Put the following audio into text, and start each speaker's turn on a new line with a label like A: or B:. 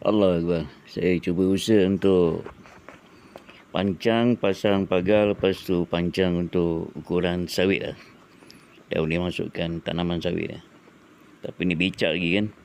A: Allah Akbar. Saya cuba usaha untuk panjang pasang pagar, lepas tu panjang untuk ukuran sawit lah. Dah boleh masukkan tanaman sawit lah. Tapi ni becak lagi kan.